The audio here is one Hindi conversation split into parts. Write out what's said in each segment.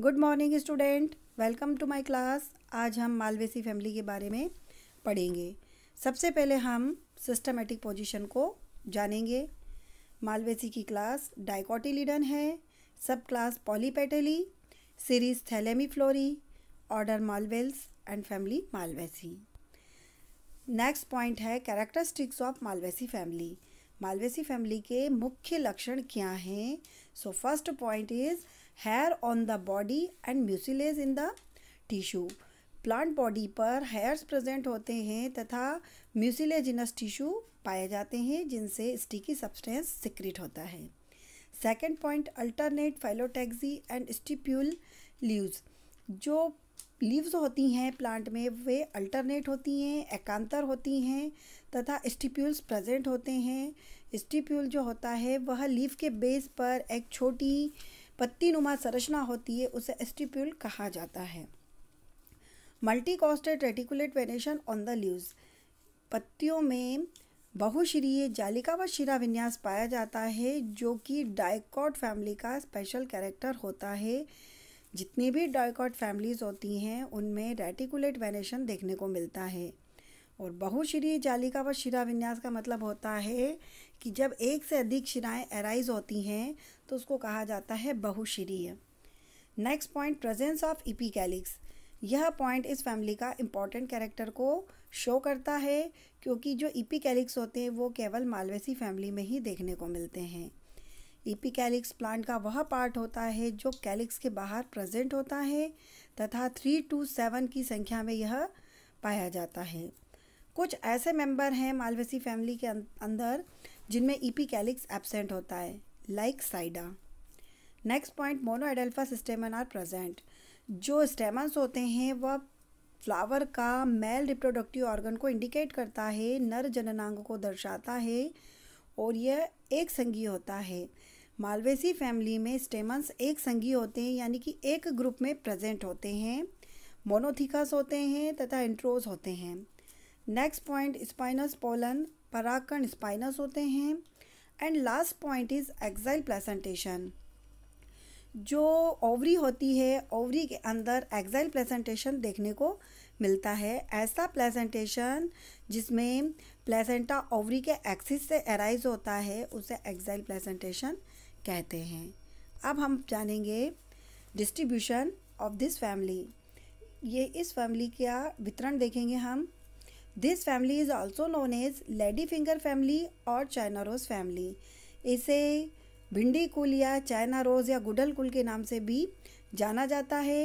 good morning student welcome to my class आज हम मालवेसी फैमिली के बारे में पढ़ेंगे सबसे पहले हम सिस्टमेटिक पोजीशन को जानेंगे मालवेसी की क्लास डाइकोटिलीडन है subclass Polypetalae series Thalamiflorae order Malvales and family Malvaceae next point है characteristics of Malvaceae family Malvaceae family के मुख्य लक्षण क्या हैं so first point is hair on the body and mucilage in the tissue plant body पर हेयर्स प्रेजेंट होते हैं तथा म्यूसिलेजिनस टिश्यू पाए जाते हैं जिनसे स्टिकी सब्सटेंस सिक्रिट होता है second point alternate phyllotaxy and stipule leaves जो लीव्स होती हैं प्लांट में वे अल्टरनेट होती हैं एकांतर होती हैं तथा स्टिप्यूल्स प्रेजेंट होते हैं स्टिप्यूल जो होता है वह लीव के बेस पर एक छोटी पत्ती नुमा संरचना होती है उसे एस्टिप्यूल कहा जाता है multi costate reticulate venation on the leaves पत्तियों में बहुश्रीय जालिका व शिरा विन्यास पाया जाता है जो कि डायकॉट फैमिली का स्पेशल कैरेक्टर होता है जितनी भी डायकॉट फैमिलीज़ होती हैं उनमें रेटिकुलेट वेनेशन देखने को मिलता है और बहुशिरीय जालिका व शिरा विन्यास का मतलब होता है कि जब एक से अधिक शिराएं एराइज होती हैं तो उसको कहा जाता है बहुश्रीय next point presence of epicalyx यह पॉइंट इस फैमिली का इम्पॉर्टेंट कैरेक्टर को शो करता है क्योंकि जो इपिकैलिक्स होते हैं वो केवल मालवेसी फैमिली में ही देखने को मिलते हैं इपिकैलिक्स प्लांट का वह पार्ट होता है जो कैलिक्स के बाहर प्रेजेंट होता है तथा थ्री टू सेवन की संख्या में यह पाया जाता है कुछ ऐसे मेंबर हैं मालवेसी फैमिली के अं-, अंदर जिनमें ईपी कैलिक्स एबसेंट होता है like Sida next point mono adelphous stamen are present जो स्टेमन्स होते हैं वह फ्लावर का मेल रिप्रोडक्टिव ऑर्गन को इंडिकेट करता है नर जननांग को दर्शाता है और यह एक संगी होता है मालवेसी फैमिली में स्टेमन्स एक संगी होते हैं यानी कि एक ग्रुप में प्रेजेंट होते हैं मोनोथिकस होते हैं तथा इंट्रोज होते हैं नेक्स्ट पॉइंट स्पाइनस पोलन पराकण स्पाइनस होते हैं and last point is axile placentation जो ओवरी होती है ओवरी के अंदर एक्साइल प्लेसेंटेशन देखने को मिलता है ऐसा प्लेसेंटेशन जिसमें प्लेसेंटा ओवरी के एक्सिस से एराइज होता है उसे एक्साइल प्लेसेंटेशन कहते हैं अब हम जानेंगे डिस्ट्रीब्यूशन ऑफ दिस फैमिली ये इस फैमिली का वितरण देखेंगे हम this family is also known as lady finger family और चाइना रोज़ फैमिली इसे भिंडी कुल या चाइना रोज़ या गुडल कुल के नाम से भी जाना जाता है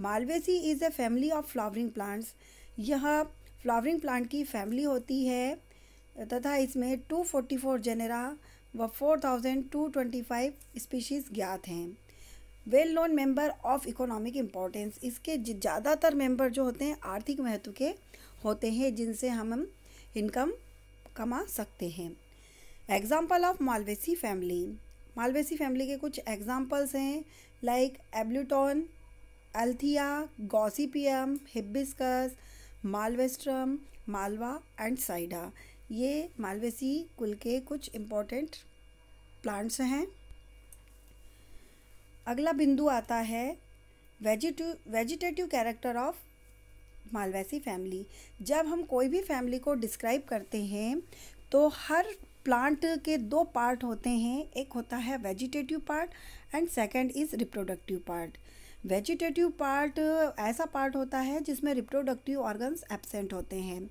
Malvaceae is a family of flowering plants यह फ्लावरिंग प्लांट की फैमिली होती है तथा इसमें 244 जेनेरा व 4225 स्पीशीज़ ज्ञात हैं well known member of economic importance इसके ज़्यादातर मेंबर जो होते हैं आर्थिक महत्व के होते हैं जिनसे हम हम इनकम कमा सकते हैं example of Malvaceae family Malvaceae family के कुछ एग्ज़ाम्पल्स हैं like Abutilon Althaea Gossypium Hibiscus Malvastrum Malva and Sida ये मालवेसी कुल के कुछ इम्पोर्टेंट प्लांट्स हैं अगला बिंदु आता है वेजिटू vegetative character of Malvaceae family जब हम कोई भी फैमिली को डिस्क्राइब करते हैं तो हर प्लांट के दो पार्ट होते हैं एक होता है vegetative part and second is reproductive part vegetative part ऐसा पार्ट होता है जिसमें रिप्रोडक्टिव ऑर्गन्स एबसेंट होते हैं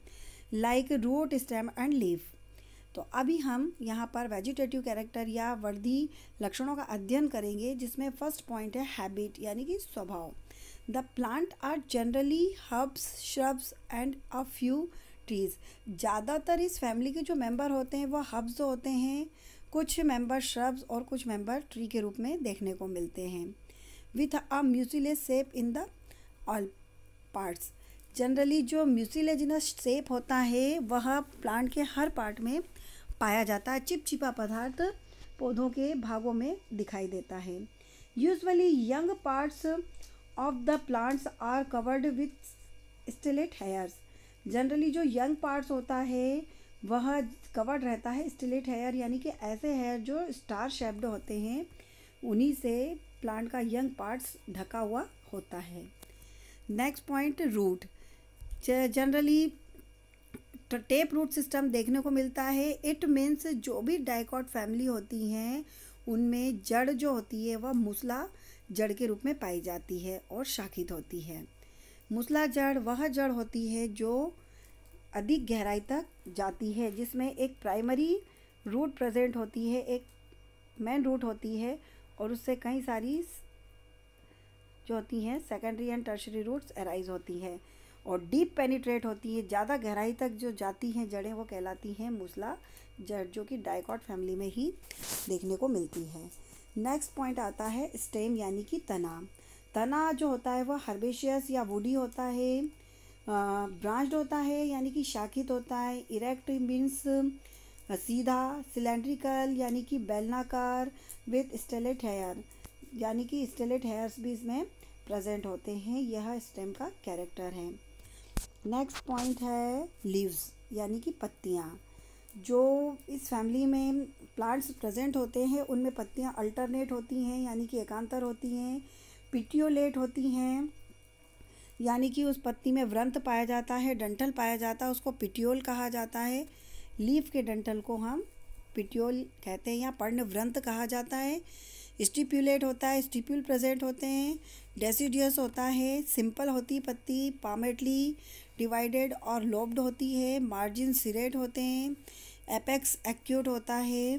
like root stem and leave तो अभी हम यहाँ पर वेजिटेटिव कैरेक्टर या वर्दी लक्षणों का अध्ययन करेंगे जिसमें फर्स्ट पॉइंट है हैबिट यानी कि स्वभाव the plant are generally herbs shrubs and a few trees ज़्यादातर इस फैमिली के जो मेंबर होते हैं वह हर्ब्स होते हैं कुछ मेंबर श्रब्स और कुछ मेंबर ट्री के रूप में देखने को मिलते हैं with a mucilage sap in the all parts generally जो म्यूसिलेजिनस सेप होता है वह प्लांट के हर पार्ट में पाया जाता है चिपचिपा पदार्थ पौधों के भागों में दिखाई देता है usually young parts of the plants are covered with stellate hairs generally जो यंग पार्ट्स होता है वह कवर्ड रहता है स्टिलेट हेयर यानी कि ऐसे हेयर जो स्टार शेप्ड होते हैं उन्हीं से प्लांट का यंग पार्ट्स ढका हुआ होता है next point root generally tap root system देखने को मिलता है इट मीन्स जो भी डायकॉट फैमिली होती हैं उनमें जड़ जो होती है वह मुसला जड़ के रूप में पाई जाती है और शाखित होती है मुसला जड़ वह जड़ होती है जो अधिक गहराई तक जाती है जिसमें एक प्राइमरी रूट प्रेजेंट होती है एक मेन रूट होती है और उससे कई सारी जो होती हैं secondary and tertiary roots arise होती है और डीप पेनिट्रेट होती है ज़्यादा गहराई तक जो जाती हैं जड़ें वो कहलाती हैं मूसला जड़ जो कि डायकॉट फैमिली में ही देखने को मिलती है नेक्स्ट पॉइंट आता है स्टेम यानी कि तना तना जो होता है वह हर्बेशियस या वुडी होता है ब्रांच्ड होता है यानी कि शाखित होता है इरेक्ट मीन्स सीधा सिलेंड्रिकल यानी कि बेलनाकार विथ स्टेलेट हेयर यानी कि स्टेलेट हेयर्स भी इसमें प्रेजेंट होते हैं यह स्टेम का कैरेक्टर है नेक्स्ट पॉइंट है लीव्स यानी कि पत्तियाँ जो इस फैमिली में प्लांट्स प्रेजेंट होते हैं उनमें पत्तियां अल्टरनेट होती हैं यानी कि एकांतर होती हैं पिटियोलेट होती हैं यानी कि उस पत्ती में व्रंत पाया जाता है डंठल पाया जाता है उसको पिटियोल कहा जाता है लीफ के डंठल को हम पिटियोल कहते हैं या व्रंत कहा जाता है स्टिप्यूलेट होता है स्टिप्यूल प्रेजेंट होते हैं डेसीडियस होता है सिंपल होती पत्ती पामेटली डिवाइडेड और लोब्ड होती है मार्जिन सिरेट होते हैं एपेक्स एक्यूट होता है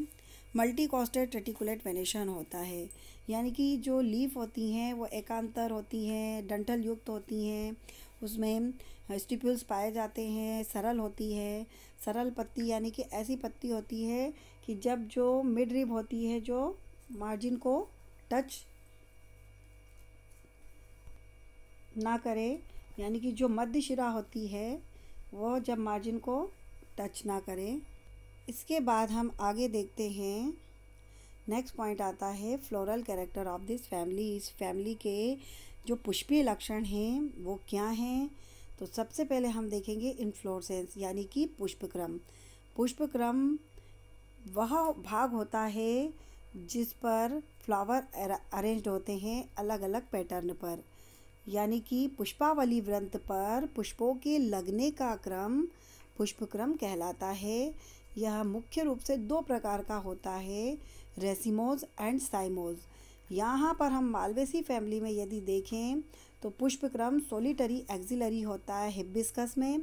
मल्टी कॉस्टेड रेटिकुलेट वेनेशन होता है यानी कि जो लीफ होती हैं वो एकांतर होती हैं डंठल युक्त होती हैं उसमें स्टिप्यूल्स पाए जाते हैं सरल होती है सरल पत्ती यानी कि ऐसी पत्ती होती है कि जब जो मिड रिब होती है जो मार्जिन को टच ना करे यानी कि जो मध्य शिरा होती है वह जब मार्जिन को टच ना करें इसके बाद हम आगे देखते हैं नेक्स्ट पॉइंट आता है floral character of this family इस फैमिली के जो पुष्पीय लक्षण हैं वो क्या हैं तो सबसे पहले हम देखेंगे इन्फ्लोरसेंस यानी कि पुष्पक्रम पुष्पक्रम वह भाग होता है जिस पर फ्लावर अरेंज्ड होते हैं अलग अलग पैटर्न पर यानी कि पुष्पावली व्रत पर पुष्पों के लगने का क्रम पुष्पक्रम कहलाता है यह मुख्य रूप से दो प्रकार का होता है रेसिमोज एंड साइमोज यहाँ पर हम मालवेसी फैमिली में यदि देखें तो पुष्पक्रम सोलिटरी एक्जिलरी होता है हिब्बिस्कस में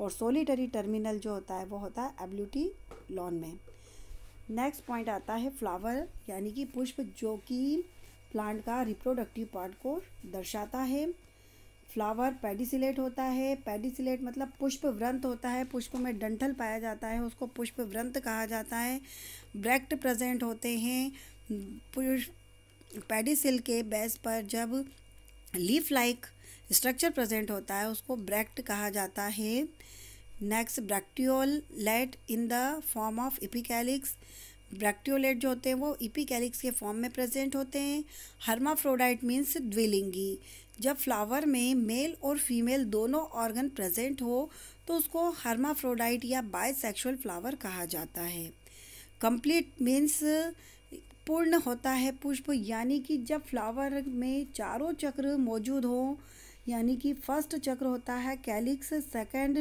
और सोलिटरी टर्मिनल जो होता है वो होता है एब्लूटी लॉन में नेक्स्ट पॉइंट आता है फ्लावर यानी कि पुष्प जो कि प्लांट का रिप्रोडक्टिव पार्ट को दर्शाता है फ्लावर पेडिसिलेट होता है पेडिसिलेट मतलब पुष्प व्रंत होता है पुष्प में डंठल पाया जाता है उसको पुष्प व्रंत कहा जाता है ब्रैक्ट प्रेजेंट होते हैं पेडिसिल के बेस पर जब लीफ लाइक स्ट्रक्चर प्रेजेंट होता है उसको ब्रैक्ट कहा जाता है next bracteolate in the form of epicalyx bracteolate जो होते हैं वो इपिकैलिक्स के फॉर्म में प्रेजेंट होते हैं हर्माफ्रोडाइट मीन्स द्विलिंगी जब फ्लावर में मेल और फीमेल दोनों ऑर्गन प्रेजेंट हो तो उसको हर्माफ्रोडाइट या बायसेक्सुअल फ्लावर कहा जाता है कंप्लीट मीन्स पूर्ण होता है पुष्प यानी कि जब फ्लावर में चारों चक्र मौजूद हो यानी कि फर्स्ट चक्र होता है calyx second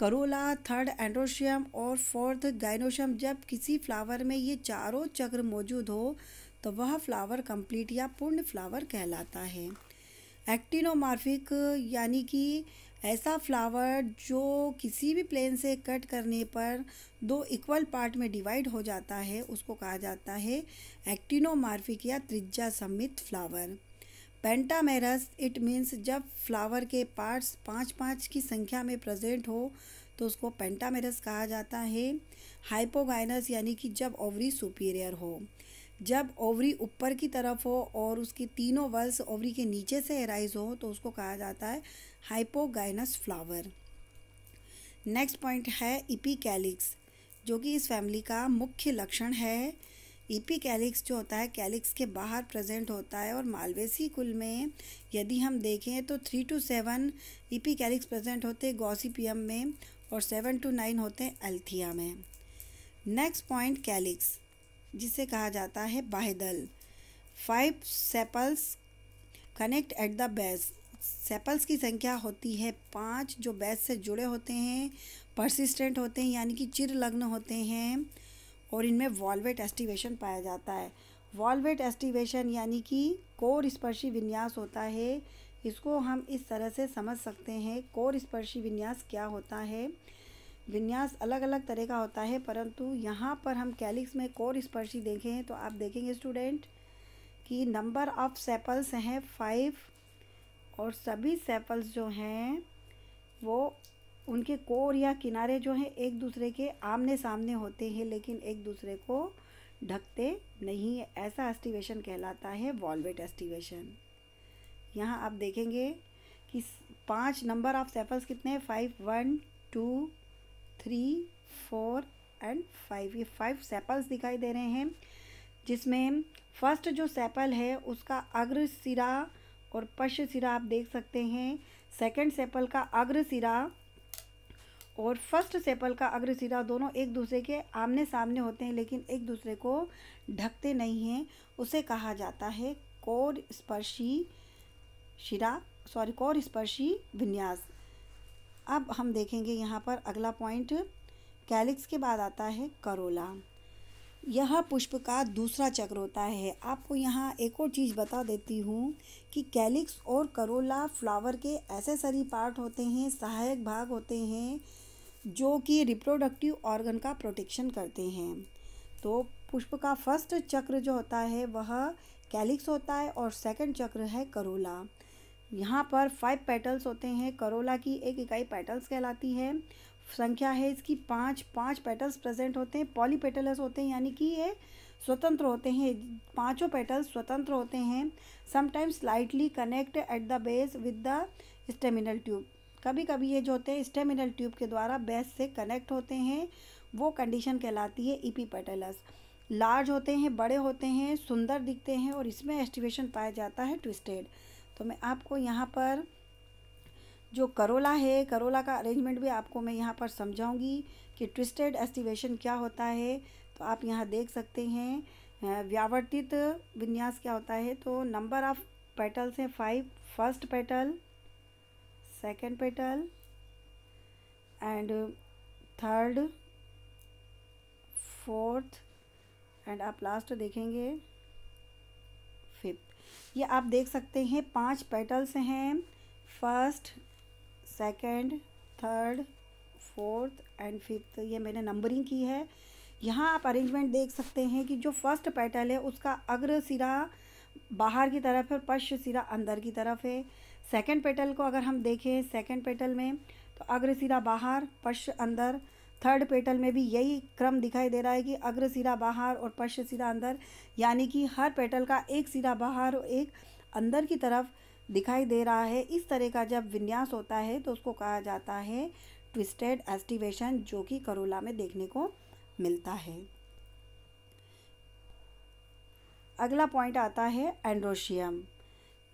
corolla third androecium और फोर्थ गाइनोशियम जब किसी फ्लावर में ये चारों चक्र मौजूद हो तो वह फ्लावर कंप्लीट या पूर्ण फ्लावर कहलाता है एक्टिनोमार्फिक यानी कि ऐसा फ्लावर जो किसी भी प्लेन से कट करने पर दो इक्वल पार्ट में डिवाइड हो जाता है उसको कहा जाता है एक्टिनोमार्फिक या त्रिज्या सम्मित फ्लावर पेंटामेरस इट मीन्स जब फ्लावर के पार्ट्स पाँच पाँच की संख्या में प्रेजेंट हो तो उसको पेंटामेरस कहा जाता है हाइपोगाइनस यानी कि जब ओवरी सुपीरियर हो जब ओवरी ऊपर की तरफ हो और उसकी तीनों वर्ल्स ओवरी के नीचे से एराइज हो तो उसको कहा जाता है हाइपोगाइनस फ्लावर नेक्स्ट पॉइंट है इपी जो कि इस फैमिली का मुख्य लक्षण है ईपी e कैलिक्स जो होता है कैलिक्स के बाहर प्रेजेंट होता है और मालवेसी कुल में यदि हम देखें तो three to seven epicalyx present होते हैं गौसीपियम में और सेवन टू नाइन होते हैं अल्थिया में नेक्स्ट पॉइंट कैलिक्स जिसे कहा जाता है बाहेदल five sepals connect at the base sepals की संख्या होती है पाँच जो बेस से जुड़े होते हैं परसिस्टेंट होते हैं यानी कि चिर लग्न होते हैं और इनमें वॉल्वेट एस्टिवेशन पाया जाता है वॉल्वेट एस्टिवेशन यानी कि कोर स्पर्शी विन्यास होता है इसको हम इस तरह से समझ सकते हैं कोर स्पर्शी विन्यास क्या होता है विन्यास अलग अलग तरह का होता है परंतु यहाँ पर हम कैलिक्स में कोर स्पर्शी देखें तो आप देखेंगे स्टूडेंट कि नंबर ऑफ सेपल्स हैं फाइव और सभी सेपल्स जो हैं वो उनके कोर या किनारे जो हैं एक दूसरे के आमने सामने होते हैं लेकिन एक दूसरे को ढकते नहीं है ऐसा एस्टिवेशन कहलाता है वॉलवेट एस्टिवेशन यहाँ आप देखेंगे कि पांच नंबर ऑफ सेपल्स कितने हैं five one two three four and five ये फाइव सेपल्स दिखाई दे रहे हैं जिसमें फर्स्ट जो सेपल है उसका अग्र सिरा और पश्च सिरा आप देख सकते हैं सेकंड सेपल का अग्र सिरा और फर्स्ट सेपल का अग्र सिरा दोनों एक दूसरे के आमने सामने होते हैं लेकिन एक दूसरे को ढकते नहीं हैं उसे कहा जाता है कोर स्पर्शी शिरा सॉरी कोर स्पर्शी विन्यास अब हम देखेंगे यहाँ पर अगला पॉइंट कैलिक्स के बाद आता है करोला यह पुष्प का दूसरा चक्र होता है आपको यहाँ एक और चीज़ बता देती हूँ कि कैलिक्स और करोला फ्लावर के सारी पार्ट होते हैं सहायक भाग होते हैं जो कि रिप्रोडक्टिव ऑर्गन का प्रोटेक्शन करते हैं तो पुष्प का फर्स्ट चक्र जो होता है वह कैलिक्स होता है और सेकंड चक्र है करोला यहाँ पर फाइव पेटल्स होते हैं करोला की एक इकाई पेटल्स कहलाती है संख्या है इसकी पाँच पाँच पेटल्स प्रेजेंट होते हैं पेटल्स होते हैं यानी कि ये स्वतंत्र होते हैं पांचों पेटल्स स्वतंत्र होते हैं sometimes slightly connect at the base with the staminal tube कभी कभी ये जो होते हैं स्टेमिनल ट्यूब के द्वारा बेस से कनेक्ट होते हैं वो कंडीशन कहलाती है इपीपेटलस e लार्ज होते हैं बड़े होते हैं सुंदर दिखते हैं और इसमें एस्टिवेशन पाया जाता है ट्विस्टेड तो मैं आपको यहाँ पर जो करोला है करोला का अरेंजमेंट भी आपको मैं यहाँ पर समझाऊंगी कि ट्विस्टेड एस्टिवेशन क्या होता है तो आप यहाँ देख सकते हैं व्यावर्तित विन्यास क्या होता है तो नंबर ऑफ पेटल्स हैं five first petal second petal and third fourth and आप लास्ट देखेंगे फिफ्थ ये आप देख सकते हैं पांच पेटल्स हैं first second third fourth and fifth ये मैंने नंबरिंग की है यहाँ आप अरेंजमेंट देख सकते हैं कि जो फर्स्ट पेटल है उसका अग्र सिरा बाहर की तरफ है और पश्च सिरा अंदर की तरफ है सेकेंड पेटल को अगर हम देखें सेकेंड पेटल में तो अग्रसिरा बाहर पश्च अंदर थर्ड पेटल में भी यही क्रम दिखाई दे रहा है कि अग्र सिरा बाहर और पश्च सिरा अंदर यानी कि हर पेटल का एक सिरा बाहर और एक अंदर की तरफ दिखाई दे रहा है इस तरह का जब विन्यास होता है तो उसको कहा जाता है ट्विस्टेड एस्टिवेशन जो कि करोला में देखने को मिलता है अगला पॉइंट आता है एंड्रोशियम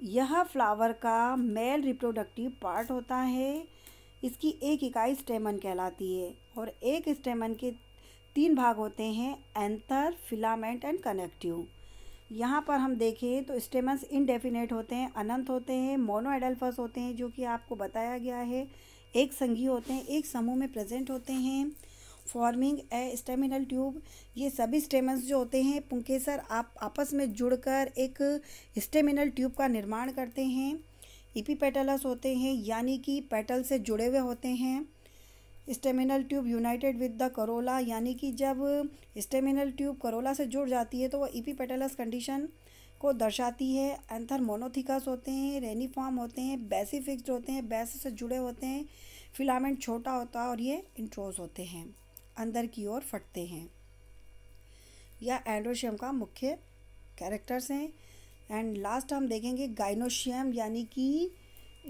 यह फ्लावर का मेल रिप्रोडक्टिव पार्ट होता है इसकी एक इकाई स्टेमन कहलाती है और एक स्टेमन के तीन भाग होते हैं एंथर फिलामेंट एंड कनेक्टिव यहाँ पर हम देखें तो स्टेमन्स इनडेफिनेट होते हैं अनंत होते हैं मोनो एडल्फस होते हैं जो कि आपको बताया गया है एक संघी होते हैं एक समूह में प्रेजेंट होते हैं फॉर्मिंग ए स्टेमिनल ट्यूब ये सभी स्टेमस जो होते हैं पुंकेसर आप आपस में जुड़कर एक स्टेमिनल ट्यूब का निर्माण करते हैं इपीपेटलस होते हैं यानी कि पेटल से जुड़े हुए होते हैं staminal tube united with the corolla यानी कि जब स्टेमिनल ट्यूब करोला से जुड़ जाती है तो वह इपीपेटलस कंडीशन को दर्शाती है एंथर मोनोथिकस होते हैं रेनीफॉर्म होते हैं बेसिफिक्स होते हैं बेस से जुड़े होते हैं फिलामेंट छोटा होता है और ये इंट्रोज होते हैं अंदर की ओर फटते हैं यह एंड्रोशियम का मुख्य कैरेक्टर्स हैं एंड लास्ट हम देखेंगे गाइनोशियम यानी कि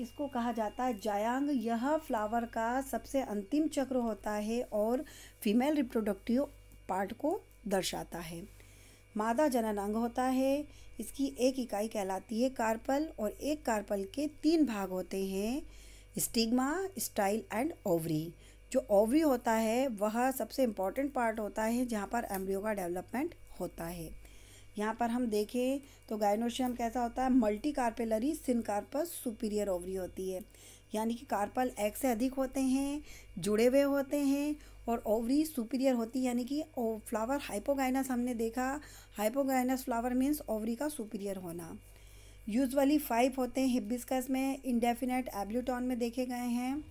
इसको कहा जाता है जायांग यह फ्लावर का सबसे अंतिम चक्र होता है और फीमेल रिप्रोडक्टिव पार्ट को दर्शाता है मादा जनन अंग होता है इसकी एक इकाई कहलाती है कार्पल और एक कार्पल के तीन भाग होते हैं स्टिग्मा स्टाइल एंड ओवरी जो ओवरी होता है वह सबसे इम्पॉर्टेंट पार्ट होता है जहाँ पर एम्ब्रियो का डेवलपमेंट होता है यहाँ पर हम देखें तो गायनोशियम कैसा होता है multi carpellary syncarpous superior ovary होती है यानी कि कार्पल एक से अधिक होते हैं जुड़े हुए होते हैं और ओवरी सुपीरियर होती है यानी कि फ्लावर हाइपोगाइनस हमने देखा हाइपोगाइनस फ्लावर मीन्स ओवरी का सुपीरियर होना यूजुअली फाइव होते हैं हिबिस्कस में इंडेफिनेट एब्लूटॉन में देखे गए हैं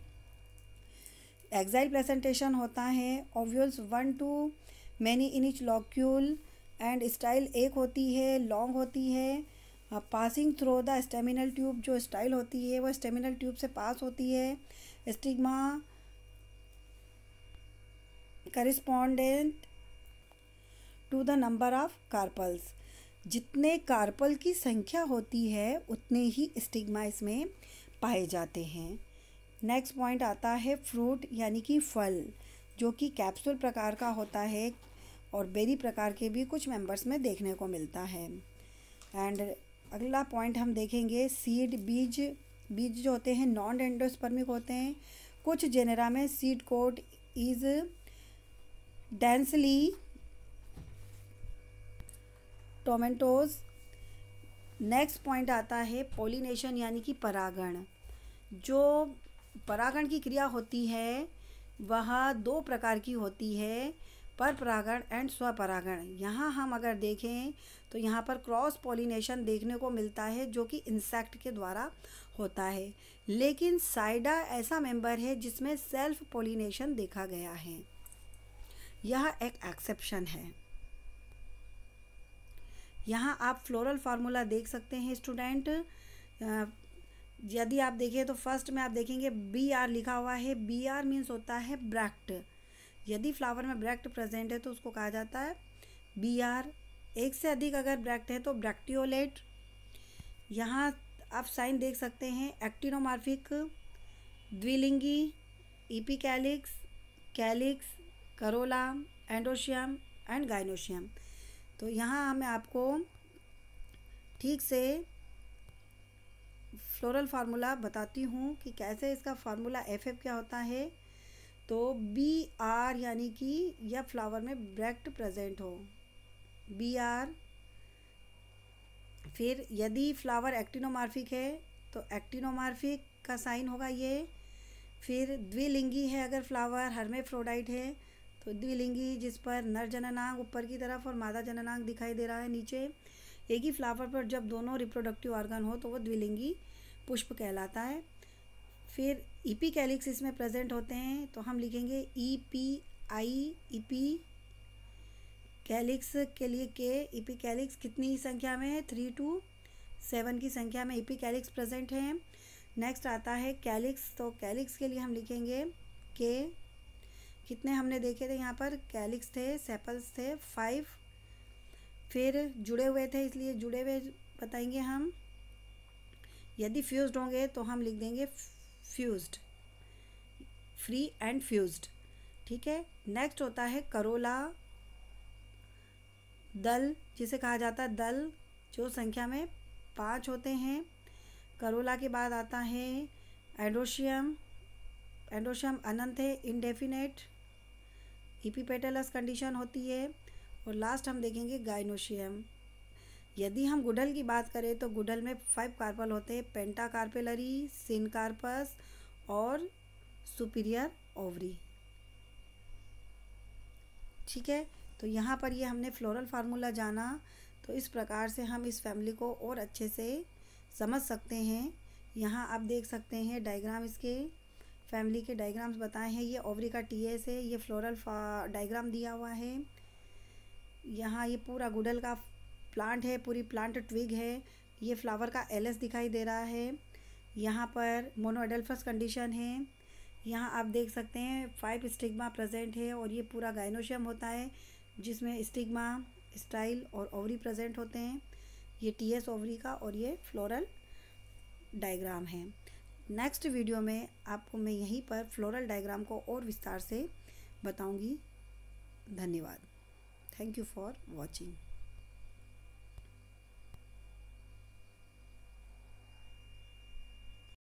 एक्साइल प्रेजेंटेशन होता है ovules one to many in each locule and style एक होती है लॉन्ग होती है passing through the staminal tube जो स्टाइल होती है वो स्टेमिनल ट्यूब से पास होती है stigma corresponding to the number of carpels जितने कार्पल की संख्या होती है उतने ही स्टिग्मा इसमें पाए जाते हैं नेक्स्ट पॉइंट आता है फ्रूट यानी कि फल जो कि कैप्सूल प्रकार का होता है और बेरी प्रकार के भी कुछ मेंबर्स में देखने को मिलता है एंड अगला पॉइंट हम देखेंगे सीड बीज बीज जो होते हैं नॉन एंडोस्पर्मिक होते हैं कुछ जेनेरा में seed coat is densely tomentose next point आता है पोलिनेशन यानी कि परागण जो परागण की क्रिया होती है वह दो प्रकार की होती है पर परागण एंड स्वपरागण यहाँ हम अगर देखें तो यहाँ पर क्रॉस पॉलिनेशन देखने को मिलता है जो कि इंसेक्ट के द्वारा होता है लेकिन साइडा ऐसा मेंबर है जिसमें सेल्फ पॉलिनेशन देखा गया है यह एक एक्सेप्शन है यहाँ आप फ्लोरल फार्मूला देख सकते हैं स्टूडेंट यदि आप देखें तो फर्स्ट में आप देखेंगे बी आर लिखा हुआ है बी आर मीन्स होता है ब्रैक्ट यदि फ्लावर में ब्रैक्ट प्रेजेंट है तो उसको कहा जाता है बी आर एक से अधिक अगर ब्रैक्ट है तो ब्रैक्टियोलेट यहाँ आप साइन देख सकते हैं एक्टिनोमार्फिक द्विलिंगी epicalyx calyx corolla androecium and gynoecium तो यहाँ हमें आपको ठीक से फ्लोरल फार्मूला बताती हूँ कि कैसे इसका फार्मूला एफ एफ क्या होता है तो बी आर यानी कि यह फ्लावर में ब्रैक्ट प्रेजेंट हो बी आर फिर यदि फ्लावर एक्टिनोमार्फिक है तो एक्टिनोमार्फिक का साइन होगा ये फिर द्विलिंगी है अगर फ्लावर हर्मेफ्रोडाइट है तो द्विलिंगी जिस पर नर जननांग ऊपर की तरफ और मादा जननांग दिखाई दे रहा है नीचे एक ही फ्लावर पर जब दोनों रिप्रोडक्टिव ऑर्गन हो तो वो द्विलिंगी पुष्प कहलाता है फिर ईपी e कैलिक्स इसमें प्रेजेंट होते हैं तो हम लिखेंगे E P I E P calyx के लिए के ईपी कैलिक्स कितनी संख्या में है थ्री टू सेवन की संख्या में ईपी कैलिक्स प्रेजेंट हैं नेक्स्ट आता है कैलिक्स तो कैलिक्स के लिए हम लिखेंगे के कितने हमने देखे थे यहाँ पर कैलिक्स थे सेपल्स थे फाइव फिर जुड़े हुए थे इसलिए जुड़े हुए बताएंगे हम यदि फ्यूज्ड होंगे तो हम लिख देंगे फ्यूज्ड फ्री एंड फ्यूज्ड ठीक है नेक्स्ट होता है करोला दल जिसे कहा जाता है दल जो संख्या में पाँच होते हैं करोला के बाद आता है एंडोशियम एंडोशियम अनंत है इनडेफिनेट ईपीपेटलस कंडीशन होती है और लास्ट हम देखेंगे गाइनोशियम यदि हम गुडल की बात करें तो गुडल में फाइव कार्पल होते हैं पेंटा कार्पेलरी सिन कार्पस और सुपीरियर ओवरी ठीक है तो यहाँ पर ये हमने फ्लोरल फार्मूला जाना तो इस प्रकार से हम इस फैमिली को और अच्छे से समझ सकते हैं यहाँ आप देख सकते हैं डायग्राम इसके फैमिली के डायग्राम्स बताए हैं ये ओवरी का टी एस है ये फ्लोरल डायग्राम दिया हुआ है यहाँ ये पूरा गुडल का प्लांट है पूरी प्लांट ट्विग है ये फ्लावर का एलस दिखाई दे रहा है यहाँ पर मोनोएडल्फस कंडीशन है यहाँ आप देख सकते हैं फाइव स्टिग्मा प्रेजेंट है और ये पूरा गाइनोशियम होता है जिसमें स्टिग्मा स्टाइल और ओवरी प्रेजेंट होते हैं ये टी एस ओवरी का और ये फ्लोरल डायग्राम है नेक्स्ट वीडियो में आपको मैं यहीं पर फ्लोरल डायग्राम को और विस्तार से बताऊंगी धन्यवाद थैंक यू फॉर वॉचिंग